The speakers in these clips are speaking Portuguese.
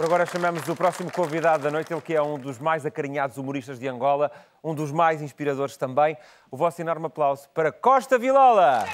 Por agora chamamos o próximo convidado da noite, ele que é um dos mais acarinhados humoristas de Angola, um dos mais inspiradores também. O vosso enorme aplauso para Costa Vilola.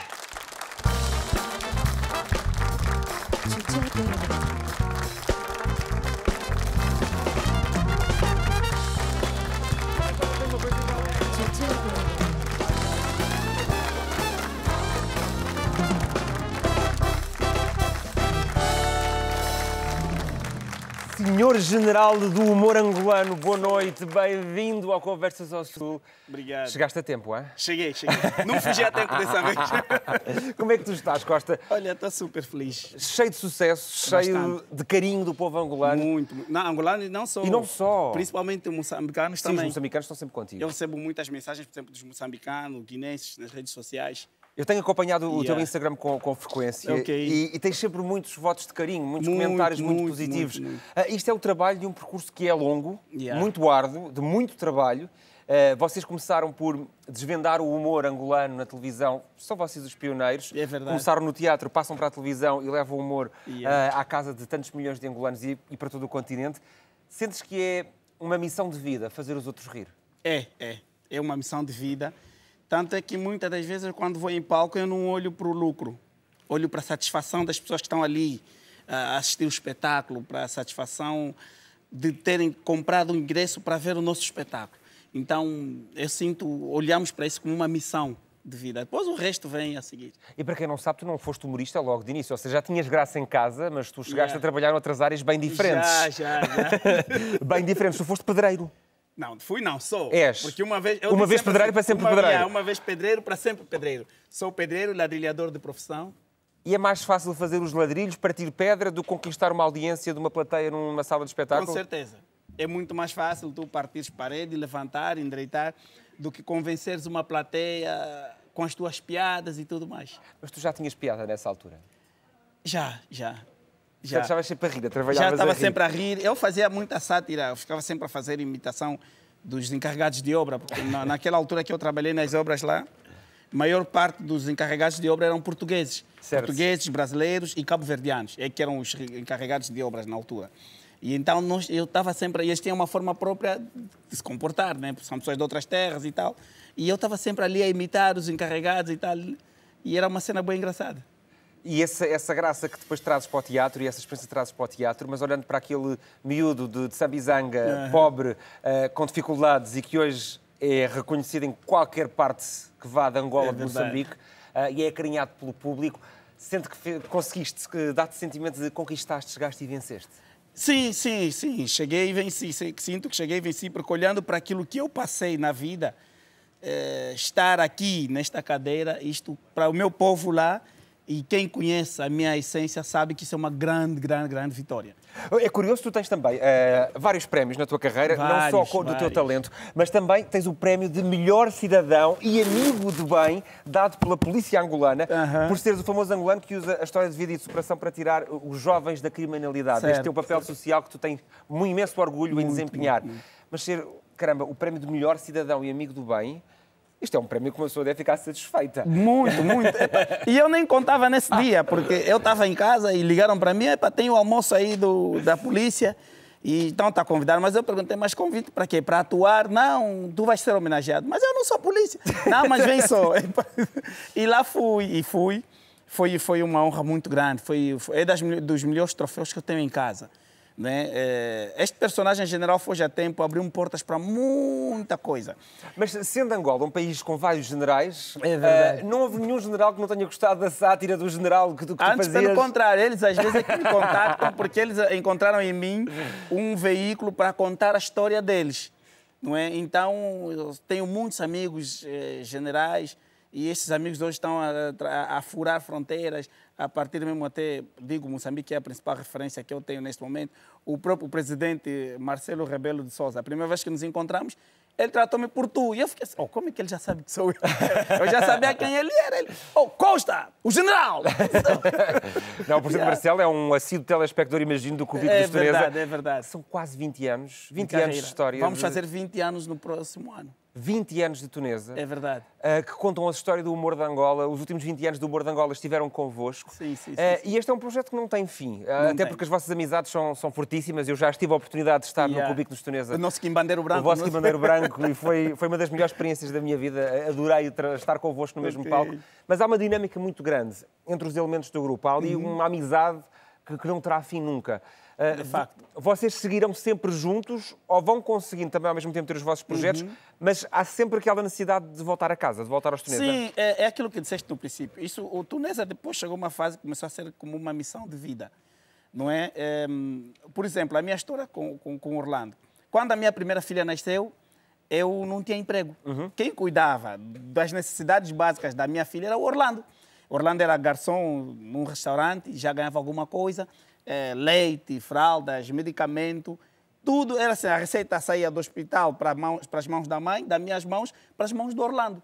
Senhor-General do Humor Angolano, boa noite, bem-vindo ao Conversas ao Sul. Obrigado. Chegaste a tempo, é? Cheguei, cheguei. Não fugi a tempo dessa vez. Como é que tu estás, Costa? Olha, estou super feliz. Cheio de sucesso, Bastante. cheio de carinho do povo angolano. Muito, muito. angolano e não só. E não só. Principalmente moçambicanos Sim, também. Sim, os moçambicanos estão sempre contigo. Eu recebo muitas mensagens, por exemplo, dos moçambicanos, guinenses, nas redes sociais eu tenho acompanhado yeah. o teu Instagram com, com frequência é okay. É e, e, tens sempre muitos votos de carinho, muitos muito, comentários muito, muito positivos. Muito, uh, isto é o trabalho de um percurso que é longo, yeah. muito árduo, de muito trabalho. Uh, vocês começaram por desvendar o humor angolano na televisão, são vocês os pioneiros. É verdade. Começaram no teatro, passam para a televisão e levam o humor yeah. uh, à casa de tantos milhões de angolanos e, e para todo o continente. Sentes que é uma missão de vida fazer os outros rir? É, é. É uma missão de vida. Tanto é que muitas das vezes, quando vou em palco, eu não olho para o lucro, olho para a satisfação das pessoas que estão ali ah, a assistir o espetáculo, para a satisfação de terem comprado um ingresso para ver o nosso espetáculo. Então, eu sinto, olhamos para isso como uma missão de vida. Depois o resto vem a seguir. E para quem não sabe, tu não foste humorista logo de início, ou seja, já tinhas graça em casa, mas tu chegaste yeah. a trabalhar em outras áreas bem diferentes. Já, já, já. bem diferentes. Tu foste pedreiro. Não, fui não, sou. És. Porque uma vez. uma vez pedreiro assim, para sempre uma, pedreiro. uma vez pedreiro para sempre pedreiro. Sou pedreiro, ladrilhador de profissão. E é mais fácil fazer os ladrilhos, partir pedra, do que conquistar uma audiência de uma plateia numa sala de espetáculo? Com certeza. É muito mais fácil tu partires parede, levantar, endireitar, do que convenceres uma plateia com as tuas piadas e tudo mais. Mas tu já tinhas piada nessa altura? Já, já. Já estava sempre a rir, a trabalhar. Já estava sempre a rir. Eu fazia muita sátira, eu ficava sempre a fazer imitação dos encarregados de obra, porque naquela altura que eu trabalhei nas obras lá, a maior parte dos encarregados de obra eram portugueses. Certo. Portugueses, brasileiros e cabo-verdianos, é que eram os encarregados de obras na altura. E então nós, eu estava sempre. Eles tinham uma forma própria de se comportar, né? Porque são pessoas de outras terras e tal. E eu estava sempre ali a imitar os encarregados e tal. E era uma cena bem engraçada. E essa, essa graça que depois trazes para o teatro e essa experiência trazes para o teatro, mas olhando para aquele miúdo de, de Sambizanga, uhum. pobre, uh, com dificuldades e que hoje é reconhecido em qualquer parte que vá de Angola, é de Moçambique, uh, e é acarinhado pelo público, sente que conseguiste, que dá-te sentimento de conquistaste, chegaste e venceste? Sim, sim, sim. Cheguei e venci. Sinto que cheguei e venci, porque olhando para aquilo que eu passei na vida, eh, estar aqui nesta cadeira, isto para o meu povo lá, e quem conhece a minha essência sabe que isso é uma grande, grande, grande vitória. É curioso, tu tens também uh, vários prémios na tua carreira, vários, não só do o teu talento, mas também tens o prémio de melhor cidadão e amigo de bem, dado pela polícia angolana, uh -huh. por seres o famoso angolano que usa a história de vida e de superação para tirar os jovens da criminalidade. Certo. Este teu papel social que tu tens um imenso orgulho muito, em desempenhar. Muito, muito. Mas ser, caramba, o prémio de melhor cidadão e amigo do bem isto é um prémio que uma pessoa deve ficar satisfeita. Muito, muito. e eu nem contava nesse ah. dia, porque eu estava em casa e ligaram para mim, epa, tem o almoço aí do, da polícia, e então está convidado. Mas eu perguntei, mas convite para quê? Para atuar? Não, tu vais ser homenageado. Mas eu não sou polícia. Não, mas vem só. e lá fui, e fui. Foi, foi uma honra muito grande. Foi, foi é das, dos melhores troféus que eu tenho em casa. Né? É, este personagem, General foi a Tempo, abriu portas para muita coisa. Mas sendo Angola um país com vários generais, é eh, não houve nenhum general que não tenha gostado da sátira do general que do que Antes, tu pelo contrário, eles às vezes é que me contactam porque eles encontraram em mim um veículo para contar a história deles. Não é? Então, eu tenho muitos amigos eh, generais e esses amigos hoje estão a, a, a furar fronteiras, a partir mesmo até, digo, Moçambique é a principal referência que eu tenho neste momento, o próprio presidente Marcelo Rebelo de Sousa, a primeira vez que nos encontramos, ele tratou-me por tu. E eu fiquei assim, oh, como é que ele já sabe que sou eu? Eu já sabia quem ele era. Ele, oh, Costa, o general! Não, o presidente yeah. Marcelo é um assíduo telespectador, imagino, do é de é, é verdade, é verdade. São quase 20 anos, 20 anos de história. Vamos de... fazer 20 anos no próximo ano. 20 anos de Tunesa. É verdade. Uh, que contam a história do humor de Angola. Os últimos 20 anos do humor de Angola estiveram convosco. Sim, sim, sim, uh, sim. E este é um projeto que não tem fim. Uh, não até tem. porque as vossas amizades são, são fortíssimas. Eu já tive a oportunidade de estar yeah. no público dos Tunesa. O nosso Quimbandeiro Branco. O vosso Quimbandeiro Branco. e foi, foi uma das melhores experiências da minha vida. Adorei estar convosco no okay. mesmo palco. Mas há uma dinâmica muito grande entre os elementos do grupo. Há ali uhum. uma amizade que, que não terá fim nunca. Ah, de facto. Vocês seguiram sempre juntos ou vão conseguindo também ao mesmo tempo ter os vossos projetos, uhum. mas há sempre aquela necessidade de voltar a casa, de voltar aos Tunesa? Sim, é? é, é, aquilo que disseste no princípio. Isso, o Tunesa depois chegou a uma fase que começou a ser como uma missão de vida. Não é? é por exemplo, a minha história com, com, com Orlando. Quando a minha primeira filha nasceu, eu não tinha emprego. Uhum. Quem cuidava das necessidades básicas da minha filha era o Orlando. Orlando era garçom num restaurante, já ganhava alguma coisa, é, leite, fraldas, medicamento, tudo era assim, a receita saía do hospital para, para, as mãos da mãe, das minhas mãos, para as mãos do Orlando.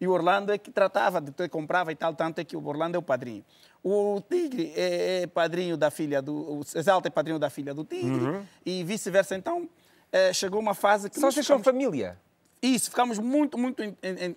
E o Orlando é que tratava, de, comprava e tal, tanto é que o Orlando é o padrinho. O Tigre é, é padrinho da filha do... O Exalta é padrinho da filha do Tigre uhum. e vice-versa. Então, é, chegou uma fase que... Só vocês são família? Isso, ficamos muito, muito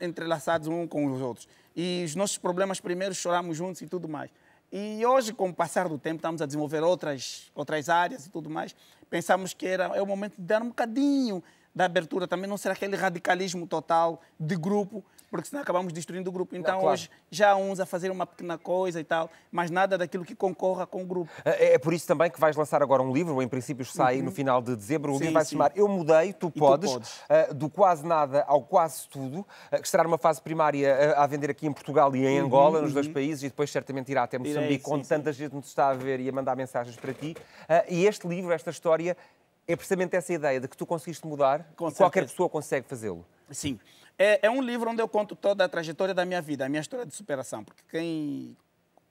entrelaçados um com os outros. E os nossos problemas primeiro choramos juntos e tudo mais. E hoje, com o passar do tempo, estamos a desenvolver outras, outras áreas e tudo mais. Pensamos que era, é o momento de dar um bocadinho da abertura também, não ser aquele radicalismo total de grupo, porque senão acabamos destruindo o grupo. Então, claro. hoje, já há uns a fazer uma pequena coisa e tal, mas nada daquilo que concorra com o grupo. É, é, é por isso também que vais lançar agora um livro, em princípio sai uhum. no final de dezembro, o sim, livro vai se chamar Eu Mudei, Tu Podes, tu podes. Uh, do quase nada ao quase tudo, uh, que estará numa fase primária uh, a vender aqui em Portugal e em uhum, Angola, uhum. nos dois uhum. países, e depois certamente irá até Moçambique, Irei, sim, onde sim. tanta gente nos está a ver e a mandar mensagens para ti. e este livro, esta história, é precisamente essa ideia de que tu conseguiste mudar com qualquer pessoa consegue fazê-lo. Sim. É, é, um livro onde eu conto toda a trajetória da minha vida, a minha história de superação, porque quem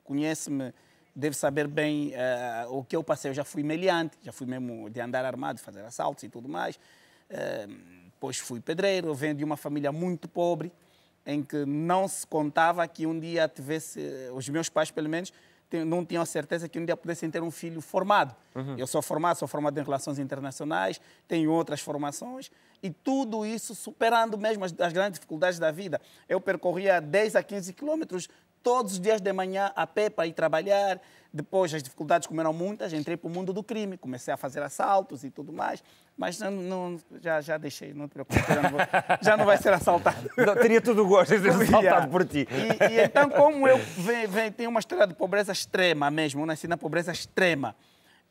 conhece-me deve saber bem uh, o que eu passei. Eu já fui meliante, já fui mesmo de andar armado, fazer assaltos e tudo mais. Uh, depois fui pedreiro, venho de uma família muito pobre, em que não se contava que um dia tivesse, eh, os meus pais pelo menos, não tinham a certeza que um dia pudessem ter um filho formado. Uhum. Eu sou formado, sou formado em relações internacionais, tenho outras formações, e tudo isso superando mesmo as, as grandes dificuldades da vida. Eu percorria 10 a 15 quilômetros todos os dias de manhã a pé para ir trabalhar. Depois as dificuldades comeram muitas, entrei para o mundo do crime, comecei a fazer assaltos e tudo mais, mas não, não já, já deixei, não te preocupes, já não, já não vai ser assaltado. Não, teria todo o gosto de ser é. assaltado por ti. E, e então, como eu tenho uma história de pobreza extrema mesmo, eu nasci na pobreza extrema,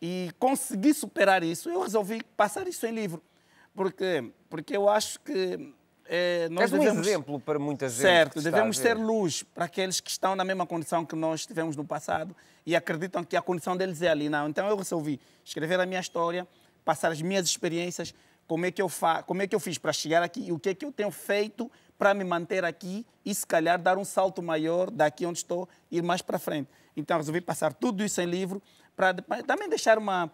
e consegui superar isso, eu resolvi passar isso em livro, porque, porque eu acho que é, nós devemos... um exemplo para muita gente. Certo, devemos ser luz para aqueles que estão na mesma condição que nós tivemos no passado e acreditam que a condição deles é ali. Não, então eu resolvi escrever a minha história, passar as minhas experiências, como é que eu, fa... como é que eu fiz para chegar aqui e o que é que eu tenho feito para me manter aqui e, se calhar, dar um salto maior daqui onde estou, ir mais para frente. Então, resolvi passar tudo isso em livro, para também deixar uma,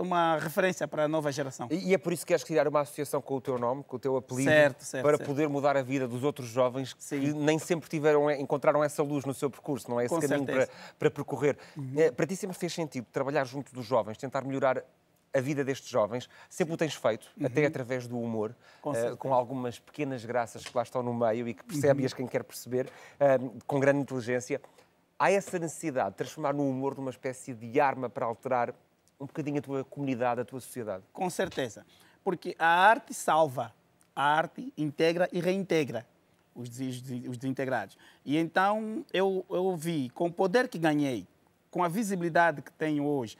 uma referência para a nova geração. E é por isso que queres criar uma associação com o teu nome, com o teu apelido, certo, certo, para certo. poder mudar a vida dos outros jovens Sim. que nem sempre tiveram, eh, encontraram essa luz no seu percurso, não é esse com caminho para, para, percorrer. Uhum. Eh, para ti sempre fez sentido trabalhar junto dos jovens, tentar melhorar a vida destes jovens, sempre Sim. o tens feito, uhum. até através do humor, com, uh, com, algumas pequenas graças que lá estão no meio e que percebe-as uhum. quem quer perceber, uh, com grande inteligência há essa necessidade de transformar no humor de uma espécie de arma para alterar um bocadinho a tua comunidade, a tua sociedade? Com certeza. Porque a arte salva, a arte integra e reintegra os, desintegrados. E então eu, eu vi, com o poder que ganhei, com a visibilidade que tenho hoje,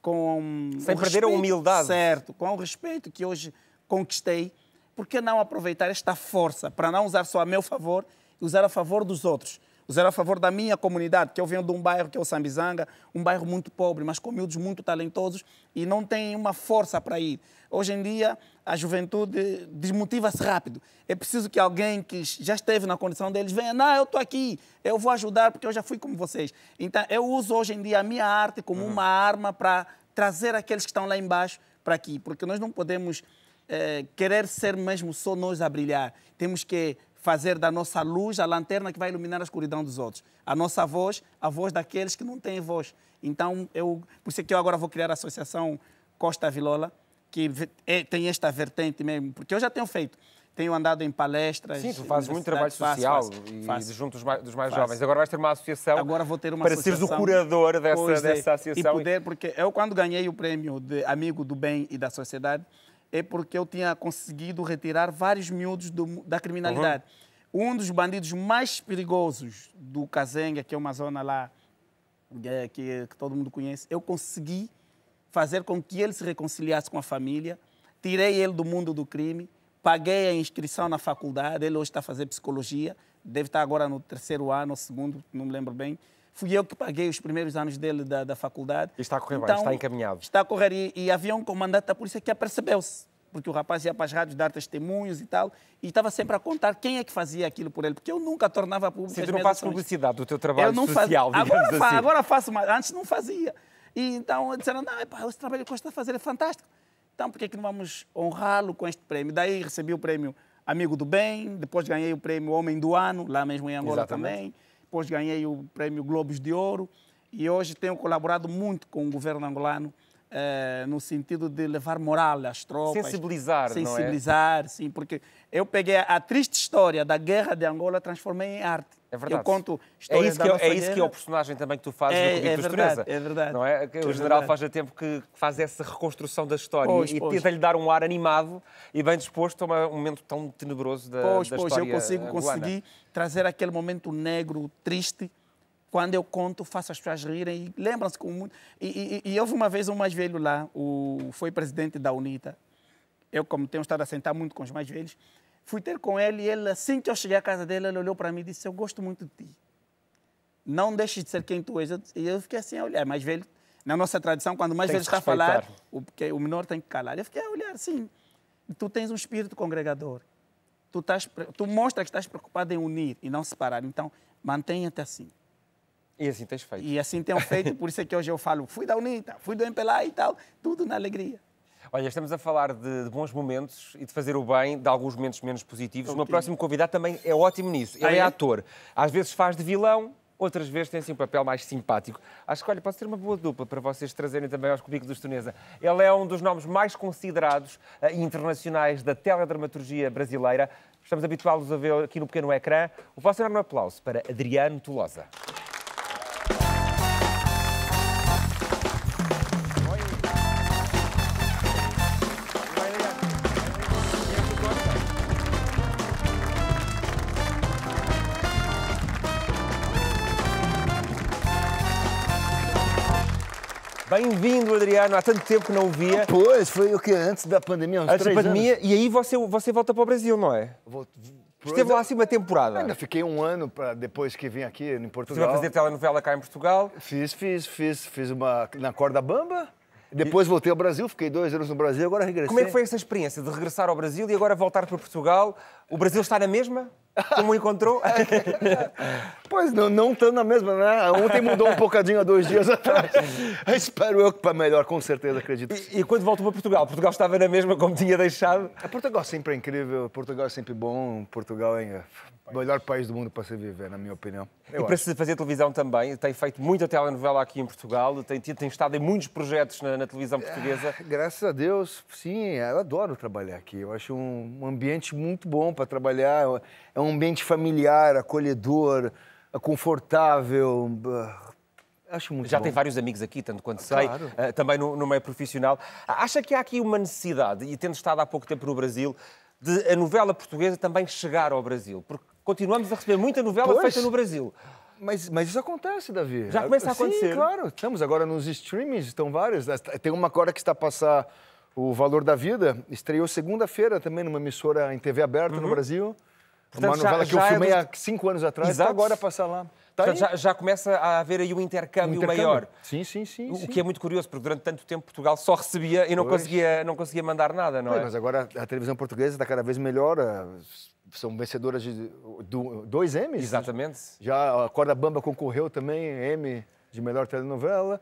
com. Sem perder respeito, a humildade. Certo, com o respeito que hoje conquistei, por que não aproveitar esta força para não usar só a meu favor e usar a favor dos outros? era a favor da minha comunidade, que eu venho de um bairro que é o Sambizanga, um bairro muito pobre, mas com miúdos muito talentosos e não tem uma força para ir. Hoje em dia, a juventude desmotiva-se rápido. É preciso que alguém que já esteve na condição deles venha, não, eu estou aqui, eu vou ajudar porque eu já fui como vocês. Então, eu uso hoje em dia a minha arte como uhum. uma arma para trazer aqueles que estão lá embaixo para aqui, porque nós não podemos é, querer ser mesmo só nós a brilhar. Temos que fazer da nossa luz a lanterna que vai iluminar a escuridão dos outros. A nossa voz, a voz daqueles que não têm voz. Então, eu, por isso é que eu agora vou criar a Associação Costa Vilola, que é, tem esta vertente mesmo, porque eu já tenho feito. Tenho andado em palestras. Sim, tu fazes muito trabalho social e faço, junto dos mais, dos mais jovens. Agora vais ter uma associação. Agora vou ter uma para associação. Para seres o curador dessa, é. dessa associação. E poder, porque eu, quando ganhei o prêmio de Amigo do Bem e da Sociedade, é porque eu tinha conseguido retirar vários miúdos do, da criminalidade. Uhum. Um dos bandidos mais perigosos do Cazenga, que é uma zona lá que, que, que todo mundo conhece, eu consegui fazer com que ele se reconciliasse com a família, tirei ele do mundo do crime, paguei a inscrição na faculdade, ele hoje está a fazer psicologia, deve estar agora no terceiro ano, segundo, não me lembro bem, Fui eu que paguei os primeiros anos dele da, da faculdade. E está a correr então, bem, está encaminhado. Está a correr. E, e havia um comandante da polícia que apercebeu-se, porque o rapaz ia para as rádios dar testemunhos e tal, e estava sempre a contar quem é que fazia aquilo por ele, porque eu nunca tornava público. Se tu não faz publicidade do teu trabalho eu não social, faz... agora, assim. agora faço, mas antes não fazia. E então disseram, não, epá, esse trabalho que está a fazer é fantástico. Então por que, é que não vamos honrá-lo com este prémio? Daí recebi o prémio Amigo do Bem, depois ganhei o prémio Homem do Ano, lá mesmo em Angola Exatamente. também depois ganhei o prêmio Globos de Ouro e hoje tenho colaborado muito com o governo angolano eh, no sentido de levar moral às tropas. Sensibilizar, é? Sensibilizar, é? sim, porque eu peguei a triste história da guerra de Angola transformei em arte. É verdade. Eu conto é histórias é isso que, é, isso que é o personagem também que tu fazes é, no Comigo é verdade, É verdade. Não é? é o general faz a tempo que faz essa reconstrução da história pois, e pois. tenta-lhe dar um ar animado e bem disposto a um momento tão tenebroso da, pois, da história Pois, pois, eu consigo, conseguir trazer aquele momento negro, triste, quando eu conto, faço as pessoas rirem e lembram-se com E, e, e, houve uma vez um mais velho lá, o, foi presidente da UNITA. Eu, como tenho estado a sentar muito com os mais velhos, fui ter com ele e ele, assim que eu cheguei à casa dele, ele olhou para mim e disse: Eu gosto muito de ti. Não deixes de ser quem tu és. E eu fiquei assim a olhar, mais velho. Na nossa tradição, quando mais velho está a falar, o, porque o menor tem que calar. Eu fiquei a olhar assim. Tu tens um espírito congregador. Tu, estás, tu mostras que estás preocupado em unir e não separar. Então, mantenha-te assim. E assim tens feito. E assim tenho feito, por isso é que hoje eu falo, fui da UNITA, fui do MPLA e tal, tudo na alegria. Olha, estamos a falar de, de, bons momentos e de fazer o bem, de alguns momentos menos positivos. Okay. O meu próximo convidado também é ótimo nisso. Ah, Ele ah, é, é, ator. Às vezes faz de vilão, outras vezes tem assim um papel mais simpático. Acho que, olha, pode ser uma boa dupla para vocês trazerem também aos cubículos do Tunesa. Ele é um dos nomes mais considerados eh, internacionais da teledramaturgia brasileira. Estamos habituados a ver aqui no pequeno ecrã. O vosso enorme aplauso para Adriano Tolosa. Bem-vindo, Adriano. Há tanto tempo que não o via. Pois, foi o que antes da pandemia, uns Antes da pandemia, anos. e aí você, você volta para o Brasil, não é? Vou... Esteve é. lá assim uma temporada. Ainda fiquei um ano depois que vim aqui em Portugal. Você vai fazer telenovela cá em Portugal? Fiz, fiz, fiz, fiz uma na corda bamba. Depois voltei ao Brasil, fiquei dois anos no Brasil, agora regressei. Como é que foi essa experiência de regressar ao Brasil e agora voltar para Portugal? O Brasil está na mesma? Como encontrou? pois não, não estando na mesma, né? Ontem mudou um bocadinho há dois dias atrás. Espero eu que para melhor, com certeza, acredito. E, e, quando voltou para Portugal? Portugal estava na mesma como tinha deixado? A é, Portugal sempre é incrível, Portugal é sempre bom, Portugal é o melhor país do mundo para se viver, na minha opinião. Eu e para acho. se fazer televisão também, tem feito muita telenovela aqui em Portugal, tem, tem estado em muitos projetos na, na televisão é, portuguesa. É, graças a Deus, sim, eu adoro trabalhar aqui. Eu acho um, um ambiente muito bom para trabalhar. É um um ambiente familiar, acolhedor, confortável. Ah, acho muito Já bom. tem vários amigos aqui, tanto quanto sei, ah, também no, no meio profissional. Acha que há aqui uma necessidade, e tendo estado há pouco tempo no Brasil, de a novela portuguesa também chegar ao Brasil? Porque continuamos a receber muita novela pois. feita no Brasil. Mas, mas isso acontece, Davi. Já começa a acontecer. Sim, claro. Estamos agora nos streamings, estão vários. Tem uma agora que está a passar o Valor da Vida. Estreou segunda-feira também numa emissora em TV aberta uhum. no Brasil. Portanto, uma novela já, que eu é filmei é... há cinco anos atrás está agora a passar lá. Tá Portanto, já, já, começa a haver aí um intercâmbio, um intercâmbio. maior. Sim, sim, sim. O sim. que é muito curioso, porque durante tanto tempo Portugal só recebia e não, conseguia, não conseguia mandar nada, não pois, é? Mas agora a televisão portuguesa está cada vez melhor. Eh, são vencedoras de do, dois M's. Exatamente. Já a Corda Bamba concorreu também, M de melhor telenovela.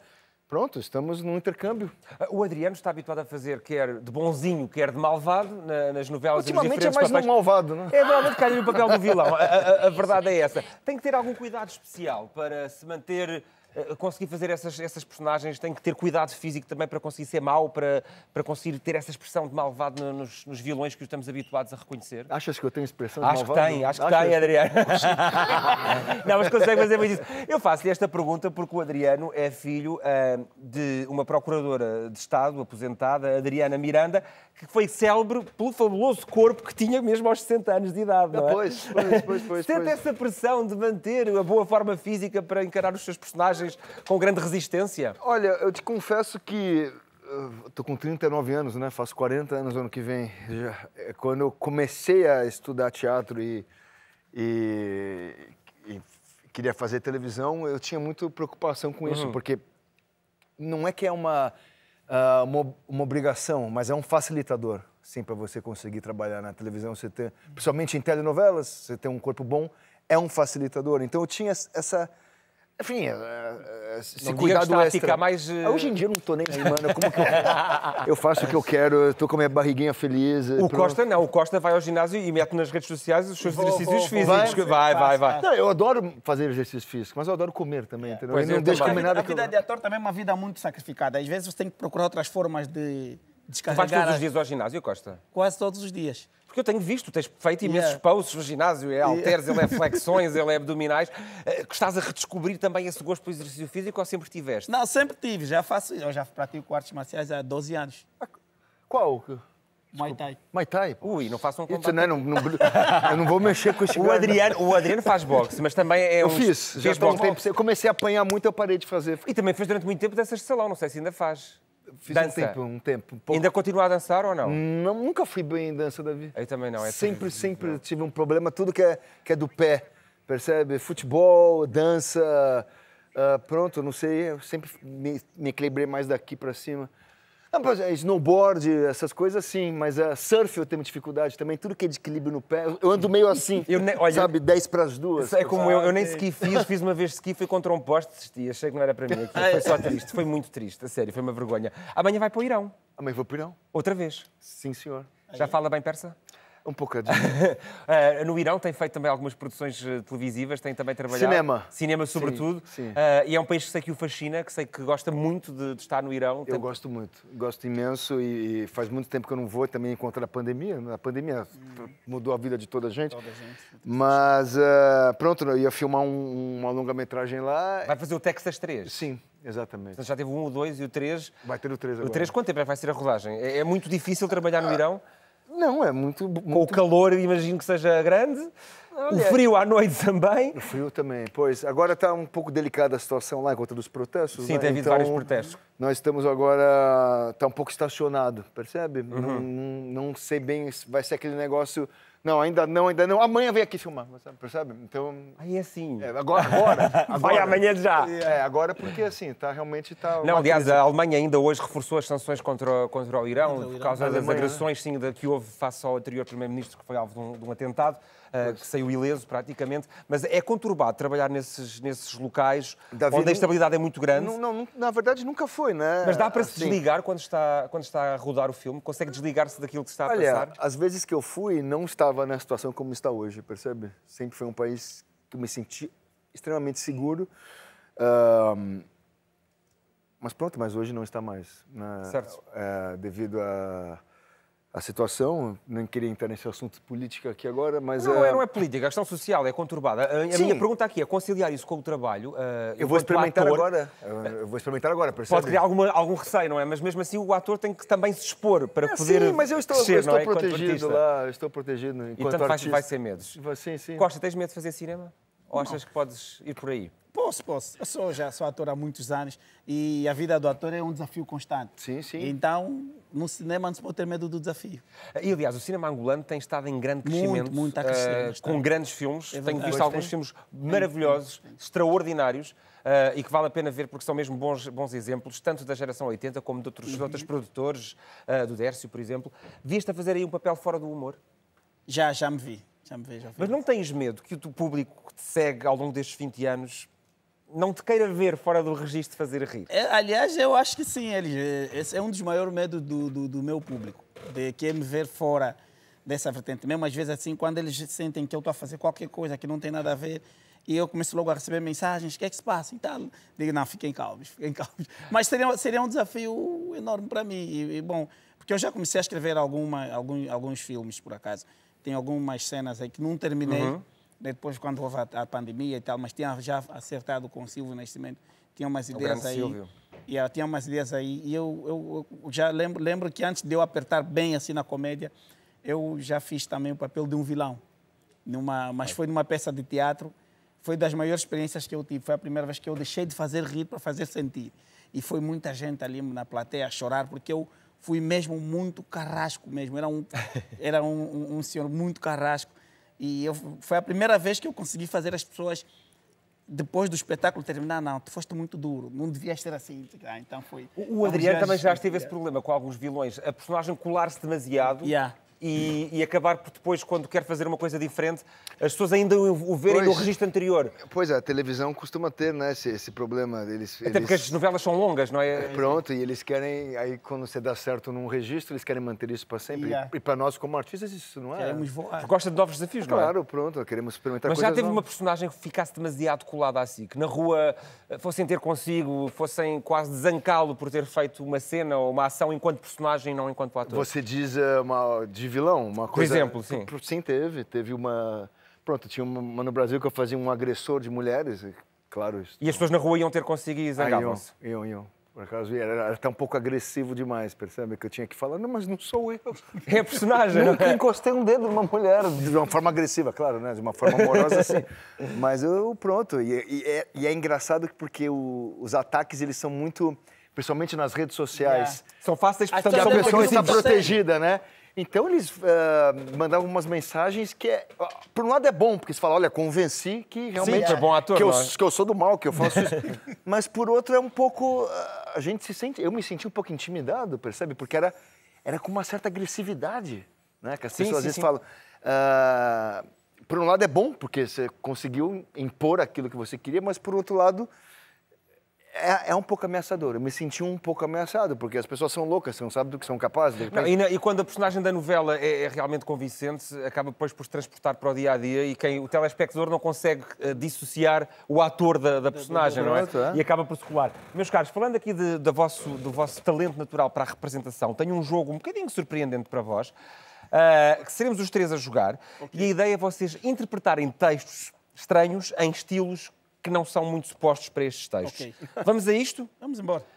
Pronto, estamos num intercâmbio. Ah, o Adriano está habituado a fazer quer de bonzinho, quer de malvado na, nas novelas. Ultimamente é mais papéis. malvado, não é? É realmente cai o papel do vilão. A, a, a, verdade é essa. Tem que ter algum cuidado especial para se manter eh, conseguir fazer essas, essas personagens, tem que ter cuidado físico também para conseguir ser mau, para, para conseguir ter essa expressão de malvado nos, nos vilões que estamos habituados a reconhecer? Achas que eu tenho expressão de acho malvado? Que tem, acho que tem, Adriano. não, mas consegue fazer muito isso. Eu faço-lhe esta pergunta porque o Adriano é filho uh, de uma procuradora de Estado aposentada, Adriana Miranda, que foi célebre pelo fabuloso corpo que tinha mesmo aos 60 anos de idade, não é? Ah, pois, pois, pois. pois Sente essa pressão de manter a boa forma física para encarar os seus personagens personagens com grande resistência? Olha, eu te confesso que estou eh, com 39 anos, né? Faço 40 anos ano que vem. É quando eu comecei a estudar teatro e, e, e, queria fazer televisão, eu tinha muita preocupação com isso, uhum. porque não é que é uma, ah, uma, uma, obrigação, mas é um facilitador, sim, para você conseguir trabalhar na televisão. Você ter, principalmente em telenovelas, você ter um corpo bom, é um facilitador. Então eu tinha essa enfim, eh, eh, se não cuidar do tá extra. Ficar mais, uh... Hoje em dia eu não tô nem aí, mano. Como que eu, eu faço o que eu quero, estou tô com a minha barriguinha feliz. O pronto. Costa não, o Costa vai ao ginásio e mete nas redes sociais os seus vou, exercícios vou, físicos. vai, vai, vai, vai. Não, eu adoro fazer exercício físico, mas eu adoro comer também, é. entendeu? Pois não deixo comer nada. A vida de ator também é uma vida muito sacrificada. Às vezes você tem que procurar outras formas de descarregar. Faz todos os dias ao ginásio, Costa? Quase todos os dias. Porque eu tenho visto, tens feito imensos yeah. posts no ginásio, é halteres, yeah. ele é flexões, ele é abdominais, eh, que estás a redescobrir também esse gosto pelo exercício físico ou sempre tiveste? Não, sempre tive, já faço, eu já pratico artes marciais há 12 anos. Ah, qual? Muay Thai. Muay Thai, Ui, não façam um combate. Não, é, não, não, eu não vou mexer com este. o Adriano, o Adriano faz boxe, mas também é Eu fiz, já fez boxe. Tempo, comecei a apanhar muito, eu parei de fazer. E também fez durante muito tempo dessas de salão, não sei se ainda faz fiz dança. um tempo, um tempo. Um Ainda continua a dançar ou não? não? Nunca fui bem em dança, Davi. Eu também não. É sempre, sempre não. tive um problema, tudo que é, que é do pé, percebe? Futebol, dança, uh, pronto, não sei, eu sempre me, me equilibrei mais daqui para cima. É, snowboard, essas coisas sim, mas uh, surf eu tenho dificuldade também, tudo que é de equilíbrio no pé. Eu ando meio assim, eu ne... Olha, sabe, 10 para as duas. É como ah, eu, eu nem ski fiz, fiz uma vez ski, fui contra um poste, desisti, achei que não era para mim. Aqui. Ah, foi é. só triste, foi muito triste, a sério, foi uma vergonha. Amanhã vai para o Irão. Amanhã vou para o Irão. Outra vez? Sim, senhor. Já fala bem persa? Um bocadinho. uh, no Irão tem feito também algumas produções eh, televisivas, tem também trabalhado. Cinema. Cinema, sobretudo. Sim, sim. Uh, e é um país que sei que o fascina, que sei que gosta muito de, de estar no Irão. Eu tem... gosto muito, gosto imenso e, e, faz muito tempo que eu não vou também encontrar a pandemia. Né? A pandemia mudou a vida de toda a gente. Toda a gente. Mas uh, pronto, eu ia filmar um, uma longa-metragem lá. Vai fazer o Texas 3? Sim. Exatamente. Já teve um, o dois e o três. Vai ter o três agora. O três, quanto tempo é vai ser a rodagem? É, é muito difícil trabalhar no ah, Irão? Não, é muito. muito... Com o calor, imagino que seja grande. Olha. O frio à noite também. O frio também, pois. Agora está um pouco delicada a situação lá em conta dos protestos. Sim, né? tem havido então, vários protestos. Nós estamos agora. Está um pouco estacionado, percebe? Uhum. Não, não, não sei bem. Vai ser aquele negócio não, ainda não, ainda não. Amanhã vem aqui filmar, percebe? Então. Aí é assim. É, agora, agora, agora. Vai amanhã já. É, agora porque assim, tá, realmente está Não, aliás, crise. a Alemanha ainda hoje reforçou as sanções contra, contra o Irão, por causa das agressões sim, da, que houve face ao anterior primeiro-ministro, que foi alvo de um, de um atentado. É. Eh, que saiu ileso praticamente, mas é conturbado trabalhar nesses, nesses locais onde a instabilidade é muito grande. Não, não, na verdade nunca foi, né? Mas dá para se assim. desligar quando está, quando está a rodar o filme? Consegue desligar-se daquilo que está a Olha, passar? Às vezes que eu fui, não estava na situação como está hoje, percebe? Sempre foi um país que me senti extremamente seguro. mas pronto, mas hoje não está mais. Né? Certo. É, devido a a situação, nem queria entrar nesse assunto de política aqui agora, mas... Não, eh, é... não é política, a é questão social é conturbada. Eh, a, a minha pergunta aqui é conciliar isso com o trabalho... Uh, eu vou experimentar ator, agora, eu vou experimentar agora, percebe? Pode criar alguma, algum receio, não é? Mas mesmo assim o ator tem que também se expor para é, poder Sim, mas eu estou, crescer, eu estou é? protegido lá, estou protegido enquanto e tanto artista. Vai, vai ser medos. Sim, sim. Costa, tens medo de fazer cinema? Ou achas não. que podes ir por aí? Posso, posso. Eu sou, já sou ator há muitos anos e a vida do ator é um desafio constante. Sim, sim. Então, no cinema não se pode ter medo do desafio. E, aliás, o cinema angolano tem estado em grande crescimento. Muito, muito a eh, crescer. Uh, com grandes filmes. É Tenho visto alguns tem. filmes maravilhosos, tem, tem, extraordinários. Uh, e que vale a pena ver porque são mesmo bons, bons exemplos, tanto da geração 80 como de outros, uhum. de outros produtores, uh, do Dércio, por exemplo. Viste a fazer aí um papel fora do humor? Já, já me vi. Já me vi, já vi. Mas não tens medo que o público que te segue ao longo destes 20 anos não te queira ver fora do registro fazer rir. É, aliás, eu acho que sim, eles, é, esse é um dos maiores medos do, do, do meu público, de que é me ver fora dessa vertente. Mesmo às vezes assim, quando eles sentem que eu estou a fazer qualquer coisa que não tem nada a ver, e eu começo logo a receber mensagens, o que é que se passa e tal. Digo, não, fiquem calmos, fiquem calmos. Mas seria, seria um desafio enorme para mim. E, e, bom, porque eu já comecei a escrever alguma, algum, alguns filmes, por acaso. Tem algumas cenas aí que não terminei. Uhum né, depois, quando houve a, a, pandemia e tal, mas tinha já acertado com o Silvio Nascimento, tinha umas o ideias aí. Silvio. Yeah, tinha umas ideias aí. E eu, eu, eu já lembro, lembro que antes de eu apertar bem assim na comédia, eu já fiz também o papel de um vilão. Numa, mas foi numa peça de teatro. Foi das maiores experiências que eu tive. Foi a primeira vez que eu deixei de fazer rir para fazer sentir. E foi muita gente ali na plateia a chorar, porque eu fui mesmo muito carrasco mesmo. Era um, era um, um, um senhor muito carrasco. E eu, foi a primeira vez que eu consegui fazer as pessoas, depois do espetáculo terminar, não, tu foste muito duro, não devias ser assim. Ah, então foi. O, o Adriano também já teve esse problema com alguns vilões. A personagem colar-se demasiado. Yeah e, e, acabar por depois, quando quer fazer uma coisa diferente, as pessoas ainda o verem pois, no registro anterior. Pois é, a televisão costuma ter né, esse, esse problema. Eles, Até eles... porque as novelas são longas, não é? é? Pronto, e eles querem, aí quando você dá certo num registro, eles querem manter isso para sempre. Yeah. E, e para nós, como artistas, isso não é. Queremos voar. Gosta de novos desafios, claro, não é? Claro, pronto, queremos experimentar Mas já teve novas. uma personagem que ficasse demasiado colada a si, que na rua eh, fossem ter consigo, fossem quase desancá-lo por ter feito uma cena ou uma ação enquanto personagem, não enquanto ator. Você diz eh, uma. De vilão, uma coisa. Por exemplo, sim. Sim, teve. Teve uma. Pronto, tinha uma no Brasil que eu fazia um agressor de mulheres, claro. Isso. E as pessoas na rua iam ter conseguido e se ah, iam, iam, Por acaso era, era até um pouco agressivo demais, percebe? Que eu tinha que falar, não, mas não sou eu. É a personagem. Né? Nunca encostei um dedo numa mulher, de uma forma agressiva, claro, né? De uma forma amorosa assim. Mas eu, pronto. E, e, é, e é, engraçado porque o, os ataques, eles são muito. Principalmente nas redes sociais. É. São fáceis, porque a pessoa está protegida, né? Então eles uh, mandavam umas mensagens que, é, uh, por um lado, é bom, porque você fala, olha, convenci que realmente. Sim, é bom ator, que, eu, que eu sou do mal, que eu faço isso. Mas por outro, é um pouco. Uh, a gente se sente. Eu me senti um pouco intimidado, percebe? Porque era, era com uma certa agressividade, né? Que as sim, pessoas sim, às vezes sim. falam. Ah, por um lado é bom, porque você conseguiu impor aquilo que você queria, mas por outro lado é, é, um pouco ameaçador. Eu me senti um pouco ameaçado, porque as pessoas são loucas, não sabem do que são capazes. Repente... Não, e, e, quando a personagem da novela é, é, realmente convincente, acaba depois por se transportar para o dia a dia e quem, o telespectador não consegue uh, dissociar o ator da, da personagem, não é? é? E acaba por se colar. Meus caros, falando aqui de, de vosso, do vosso talento natural para a representação, tenho um jogo um bocadinho surpreendente para vós. Uh, que seremos os três a jogar, okay. e a ideia é vocês interpretarem textos estranhos em estilos que não são muito supostos para estes textos. Okay. Vamos a isto? Vamos embora.